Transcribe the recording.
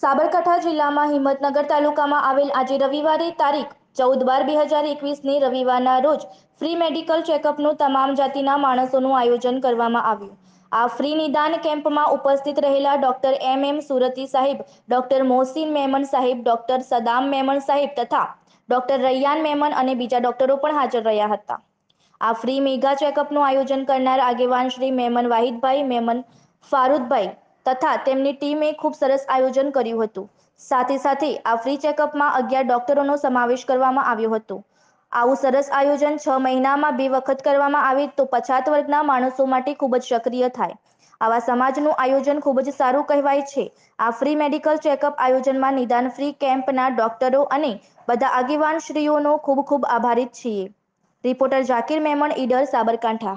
સાબરકાંઠા જિલ્લામાં હિંમતનગર તાલુકામાં આવેલ આજે રવિવારે તારીખ ચૌદ બાર બે હજાર એકવીસની રવિવારના રોજ ફ્રી મેડિકલ ચેકઅપનું તમામ જાતિના માણસોનું આયોજન કરવામાં આવ્યું આ ફ્રી નિદાન કેમ્પમાં ઉપસ્થિત રહેલા ડોક્ટર એમ એમ સુરતી સાહેબ ડોક્ટર મોહસિન મેમન સાહેબ ડોક્ટર સદામ મેમન સાહેબ તથા ડોક્ટર રૈયાન મેમન અને બીજા ડોક્ટરો પણ હાજર રહ્યા હતા આ ફ્રી મેગા ચેકઅપનું આયોજન કરનાર આગેવાન શ્રી મેમન વાહિદભાઈ મેમન ફારૂદભાઈ તથા તેમની ટીમે ખૂબ સરસ આયોજન કર્યું હતું સાથે સાથે આ ફ્રી ચેકઅપમાં અગિયાર ડોક્ટરોનો સમાવેશ કરવામાં આવ્યો હતો આવું સરસ આયોજન છ મહિનામાં બે વખત કરવામાં આવે તો પછાત વર્ગના માણસો માટે ખૂબ જ સક્રિય થાય આવા સમાજનું આયોજન ખૂબ જ સારું કહેવાય છે આ ફ્રી મેડિકલ ચેકઅપ આયોજનમાં નિદાન ફ્રી કેમ્પના ડોક્ટરો અને બધા આગેવાન શ્રીઓનો ખૂબ ખૂબ આભારિત છીએ રિપોર્ટર જાકીર મેમણ ઈડર સાબરકાંઠા